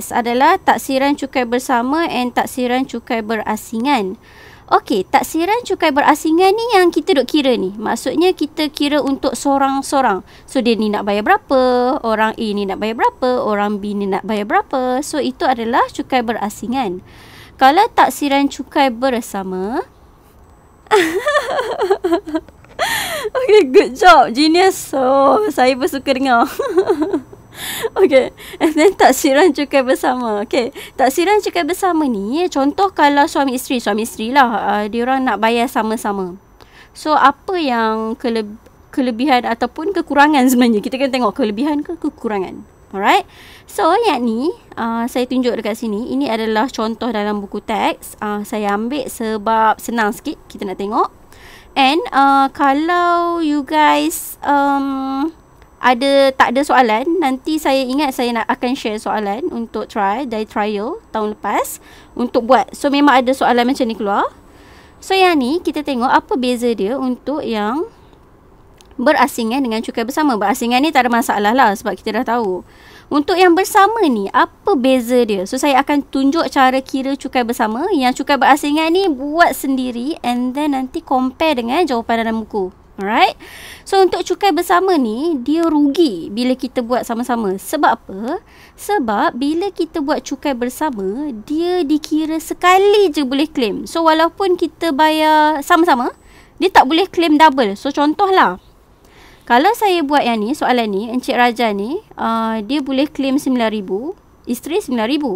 next adalah taksiran cukai bersama dan taksiran cukai berasingan. Okey, taksiran cukai berasingan ni yang kita duk kira ni. Maksudnya kita kira untuk seorang-seorang. So dia ni nak bayar berapa, orang A ni nak bayar berapa, orang B ni nak bayar berapa. So itu adalah cukai berasingan. Kalau taksiran cukai bersama Okay, good job. Genius. So, oh, saya pun suka dengar. Okey. And then taksiran cukai bersama. Okey. Taksiran cukai bersama ni contoh kalau suami isteri, suami isteri lah uh, dia orang nak bayar sama-sama. So apa yang kele- kelebihan ataupun kekurangan sebenarnya? Kita kena tengok kelebihan ke kekurangan. Alright. So yang ni uh, saya tunjuk dekat sini ini adalah contoh dalam buku teks. Uh, saya ambil sebab senang sikit kita nak tengok. And uh, kalau you guys um, ada tak ada soalan nanti saya ingat saya nak akan share soalan untuk try day trial tahun lepas untuk buat so memang ada soalan macam ni keluar so yang ni kita tengok apa beza dia untuk yang berasingan dengan cukai bersama berasingan ni tak ada masalah lah sebab kita dah tahu untuk yang bersama ni apa beza dia so saya akan tunjuk cara kira cukai bersama yang cukai berasingan ni buat sendiri and then nanti compare dengan jawapan dalam buku Alright. So untuk cukai bersama ni dia rugi bila kita buat sama-sama. Sebab apa? Sebab bila kita buat cukai bersama, dia dikira sekali je boleh claim. So walaupun kita bayar sama-sama, dia tak boleh claim double. So contohlah kalau saya buat yang ni, soalan ni, Encik Raja ni, uh, dia boleh claim RM9,000, isteri RM9,000.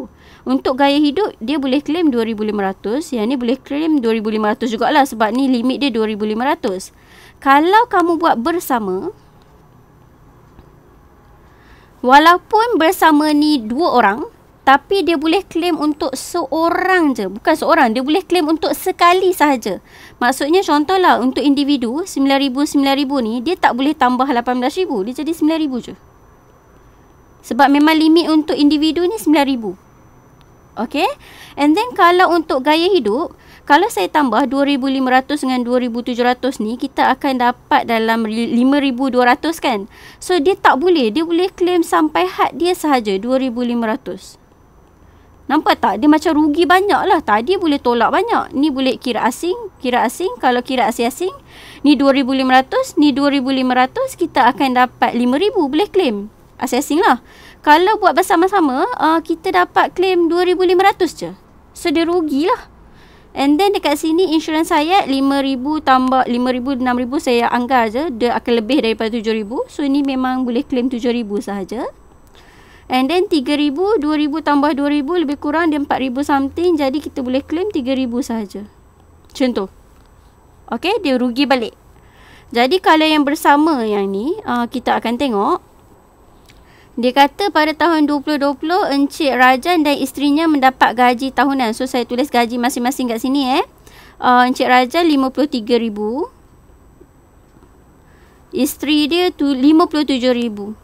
Untuk gaya hidup dia boleh claim 2500, yang ni boleh claim 2500 jugaklah sebab ni limit dia 2500. Kalau kamu buat bersama walaupun bersama ni dua orang tapi dia boleh claim untuk seorang je. Bukan seorang. Dia boleh claim untuk sekali sahaja. Maksudnya contohlah untuk individu RM9,000-RM9,000 ni. Dia tak boleh tambah RM18,000. Dia jadi RM9,000 je. Sebab memang limit untuk individu ni RM9,000. Okay. And then kalau untuk gaya hidup, kalau saya tambah 2,500 dengan 2,700 ni, kita akan dapat dalam 5,200 kan. So, dia tak boleh. Dia boleh claim sampai had dia sahaja, 2,500. Nampak tak? Dia macam rugi banyak lah. Tadi boleh tolak banyak. Ni boleh kira asing. Kira asing. Kalau kira asing-asing, ni 2,500, ni 2,500, kita akan dapat 5,000. Boleh claim assessing lah. Kalau buat bersama-sama, uh, kita dapat claim RM2,500 je. So, dia rugilah. And then dekat sini insurans saya RM5,000 tambah RM5,000, RM6,000 saya anggar je. Dia akan lebih daripada RM7,000. So, ini memang boleh claim RM7,000 sahaja. And then RM3,000, RM2,000 tambah RM2,000 lebih kurang dia RM4,000 something. Jadi, kita boleh claim RM3,000 sahaja. Contoh. Okay, dia rugi balik. Jadi, kalau yang bersama yang ni, uh, kita akan tengok. Dia kata pada tahun 2020 Encik Rajan dan isterinya mendapat gaji tahunan. So saya tulis gaji masing-masing kat sini eh. Uh, Encik Rajan 53 ribu. Isteri dia tu 57 ribu.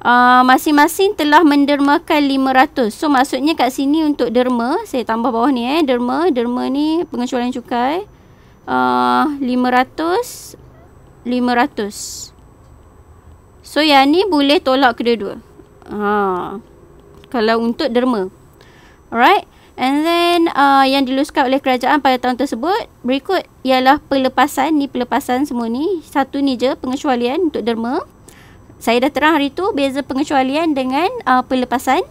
Uh, masing-masing telah mendermakan 500. So maksudnya kat sini untuk derma, saya tambah bawah ni eh, derma, derma ni pengecualian cukai. Uh, 500 500. So yang ni boleh tolak kedua-dua. Ha. Kalau untuk derma. Alright. And then uh, yang diluluskan oleh kerajaan pada tahun tersebut. Berikut ialah pelepasan. Ni pelepasan semua ni. Satu ni je pengecualian untuk derma. Saya dah terang hari tu beza pengecualian dengan uh, pelepasan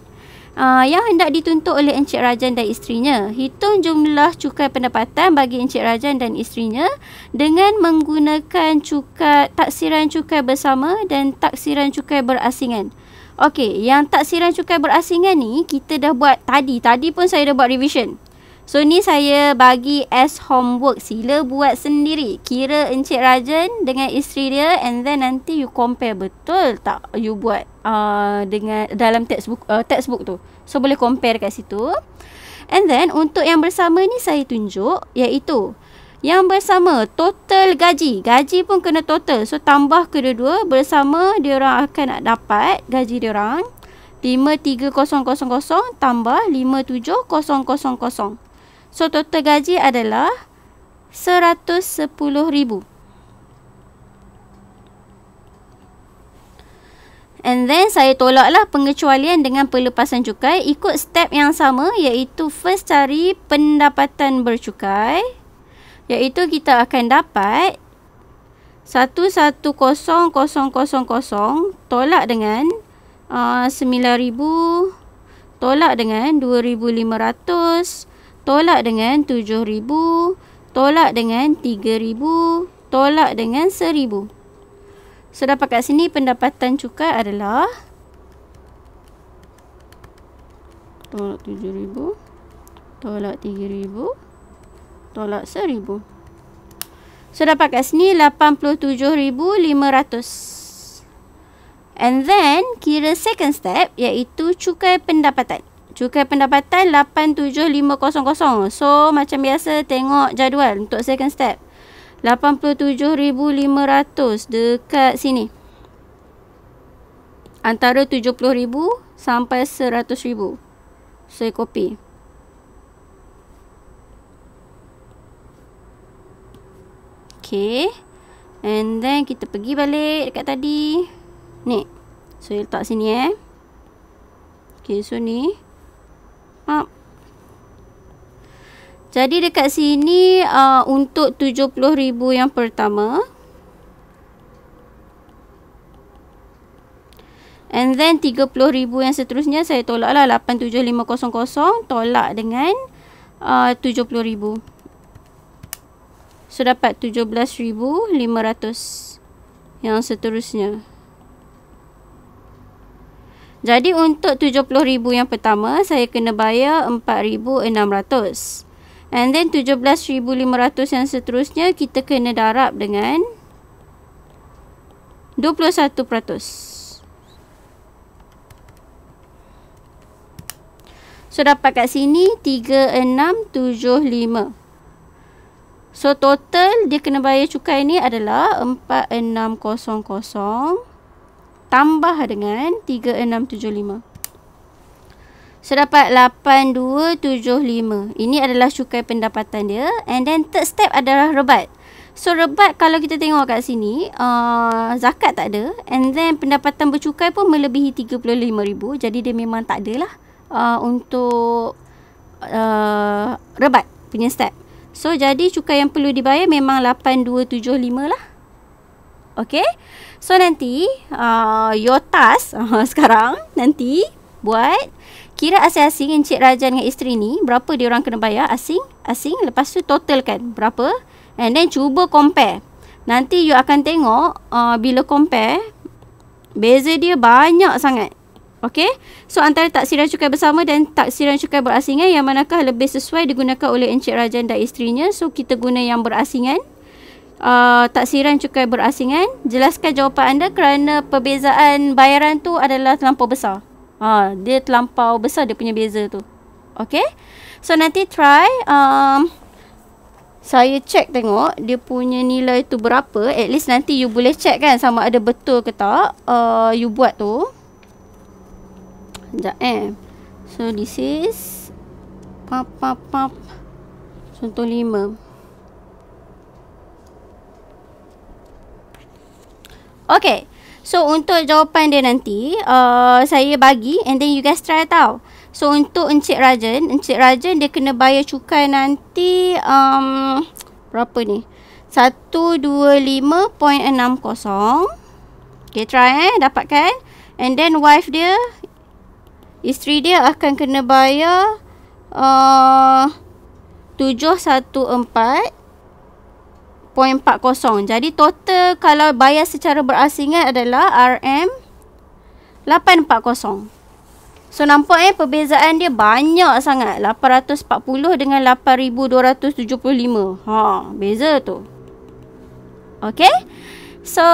uh, yang hendak dituntut oleh Encik Rajan dan isterinya. Hitung jumlah cukai pendapatan bagi Encik Rajan dan isterinya dengan menggunakan cukai taksiran cukai bersama dan taksiran cukai berasingan. Okey, yang taksiran cukai berasingan ni kita dah buat tadi. Tadi pun saya dah buat revision. So ni saya bagi as homework. Sila buat sendiri. Kira Encik Rajan dengan isteri dia and then nanti you compare betul tak you buat uh, dengan dalam textbook uh, textbook tu. So boleh compare dekat situ. And then untuk yang bersama ni saya tunjuk iaitu yang bersama total gaji. Gaji pun kena total. So tambah kedua-dua bersama dia orang akan nak dapat gaji dia orang 53000 tambah 57000. So total gaji adalah seratus sepuluh ribu, And then saya tolaklah pengecualian dengan pelepasan cukai ikut step yang sama iaitu first cari pendapatan bercukai iaitu kita akan dapat 110000 tolak dengan uh, 9000 tolak dengan 2500 tolak dengan 7,000, tolak dengan 3,000, tolak dengan 1,000. So dapat kat sini pendapatan cukai adalah tolak 7,000, tolak 3,000, tolak 1,000. So, dapat kat sini RM87,500. And then, kira second step iaitu cukai pendapatan. Cukai pendapatan 87500. So macam biasa tengok jadual untuk second step. 87500 dekat sini. Antara 70000 sampai 100000. Saya copy. Okay. And then kita pergi balik dekat tadi. Ni. So, letak sini eh. Okay, so ni. Jadi dekat sini uh, untuk RM70,000 yang pertama. And then RM30,000 yang seterusnya saya tolak lah. RM87,500 tolak dengan RM70,000. Uh, so dapat RM17,500 yang seterusnya. Jadi untuk RM70,000 yang pertama saya kena bayar RM4,600. And then 17,500 yang seterusnya kita kena darab dengan 21%. So dapat kat sini 3,675. So total dia kena bayar cukai ni adalah 4,600 tambah dengan 3,675. So dapat 8275. Ini adalah cukai pendapatan dia. And then third step adalah rebat. So rebat kalau kita tengok kat sini, uh, zakat tak ada. And then pendapatan bercukai pun melebihi 35000. Jadi dia memang tak adalah uh, untuk uh, rebat punya step. So jadi cukai yang perlu dibayar memang 8275 lah. Okay. So nanti uh, your task uh, sekarang nanti buat kira asing-asing dengan Cik dengan isteri ni berapa dia orang kena bayar asing asing lepas tu total kan berapa and then cuba compare nanti you akan tengok uh, bila compare beza dia banyak sangat Okay, so antara taksiran cukai bersama dan taksiran cukai berasingan yang manakah lebih sesuai digunakan oleh Encik Rajan dan isterinya. So, kita guna yang berasingan. Uh, taksiran cukai berasingan. Jelaskan jawapan anda kerana perbezaan bayaran tu adalah terlampau besar. Ha, dia terlampau besar dia punya beza tu. Okay. So, nanti try. Um, saya check tengok dia punya nilai tu berapa. At least nanti you boleh check kan sama ada betul ke tak. Uh, you buat tu. Sekejap eh. So, this is. Pop, pop, pop. Contoh lima. Okay. So untuk jawapan dia nanti uh, Saya bagi And then you guys try tau So untuk Encik Rajan Encik Rajan dia kena bayar cukai nanti um, Berapa ni 125.60 Okay try eh dapatkan And then wife dia Isteri dia akan kena bayar uh, 714 1.40. Jadi total kalau bayar secara berasingan adalah RM 840. So nampak eh perbezaan dia banyak sangat 840 dengan 8275. Ha, beza tu. Okay. So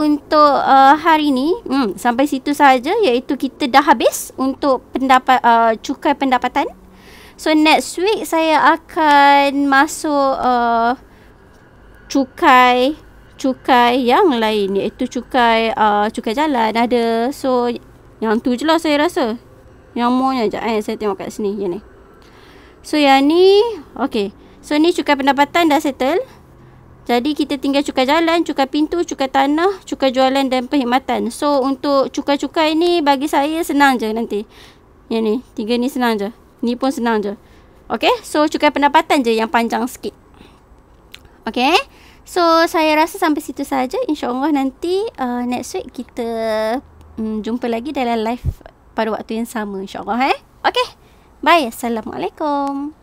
untuk uh, hari ni hmm, sampai situ saja iaitu kita dah habis untuk pendapat uh, cukai pendapatan. So next week saya akan masuk uh, cukai cukai yang lain iaitu cukai uh, cukai jalan ada so yang tu je lah saya rasa yang maunya je eh, saya tengok kat sini yang ni so yang ni ok so ni cukai pendapatan dah settle jadi kita tinggal cukai jalan cukai pintu cukai tanah cukai jualan dan perkhidmatan so untuk cukai-cukai ni bagi saya senang je nanti yang ni tiga ni senang je ni pun senang je ok so cukai pendapatan je yang panjang sikit ok ok So saya rasa sampai situ saja insya-Allah nanti uh, next week kita um, jumpa lagi dalam live pada waktu yang sama insya-Allah eh. Okey. Bye. Assalamualaikum.